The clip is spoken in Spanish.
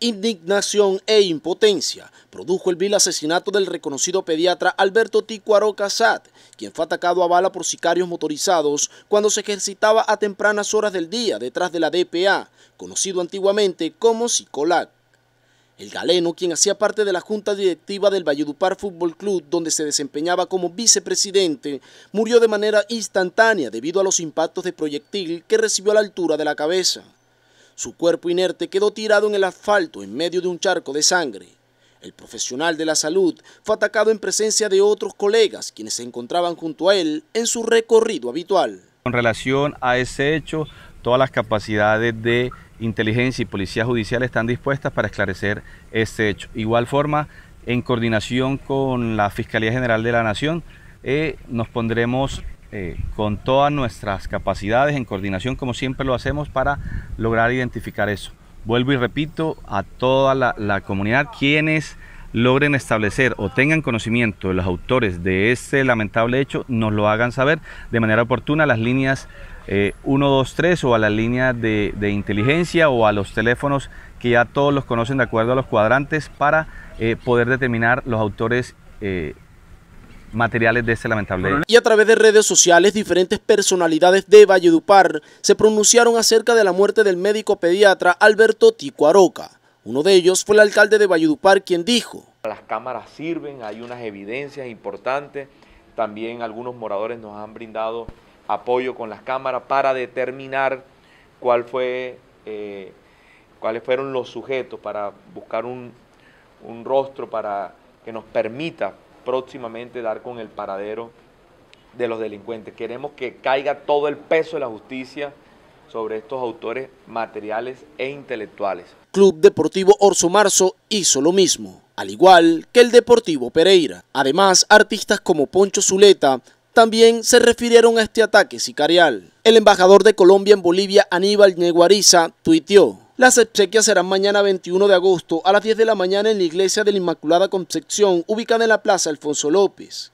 Indignación e impotencia produjo el vil asesinato del reconocido pediatra Alberto Ticuaro Casat, quien fue atacado a bala por sicarios motorizados cuando se ejercitaba a tempranas horas del día detrás de la DPA, conocido antiguamente como sicolac El galeno, quien hacía parte de la junta directiva del Valledupar Fútbol Club, donde se desempeñaba como vicepresidente, murió de manera instantánea debido a los impactos de proyectil que recibió a la altura de la cabeza. Su cuerpo inerte quedó tirado en el asfalto en medio de un charco de sangre. El profesional de la salud fue atacado en presencia de otros colegas quienes se encontraban junto a él en su recorrido habitual. Con relación a ese hecho, todas las capacidades de inteligencia y policía judicial están dispuestas para esclarecer este hecho. Igual forma, en coordinación con la Fiscalía General de la Nación, eh, nos pondremos eh, con todas nuestras capacidades en coordinación, como siempre lo hacemos, para lograr identificar eso. Vuelvo y repito a toda la, comunidad, quienes logren establecer o tengan conocimiento de los autores de este lamentable hecho, nos lo hagan saber de manera oportuna a las líneas eh, 123 o a las líneas de, inteligencia o a los teléfonos que ya todos los conocen de acuerdo a los cuadrantes para eh, poder determinar los autores. Eh, materiales de ese lamentable Y a través de redes sociales, diferentes personalidades de Valledupar se pronunciaron acerca de la muerte del médico pediatra Alberto Ticuaroca. Uno de ellos fue el alcalde de Valledupar quien dijo. Las cámaras sirven, hay unas evidencias importantes. También algunos moradores nos han brindado apoyo con las cámaras para determinar cuál fue, eh, cuáles fueron los sujetos para buscar un, un rostro para que nos permita próximamente dar con el paradero de los delincuentes. Queremos que caiga todo el peso de la justicia sobre estos autores materiales e intelectuales. Club Deportivo Orso Marzo hizo lo mismo, al igual que el Deportivo Pereira. Además, artistas como Poncho Zuleta también se refirieron a este ataque sicarial. El embajador de Colombia en Bolivia, Aníbal Neguariza, tuiteó. Las exequias serán mañana 21 de agosto a las 10 de la mañana en la iglesia de la Inmaculada Concepción, ubicada en la Plaza Alfonso López.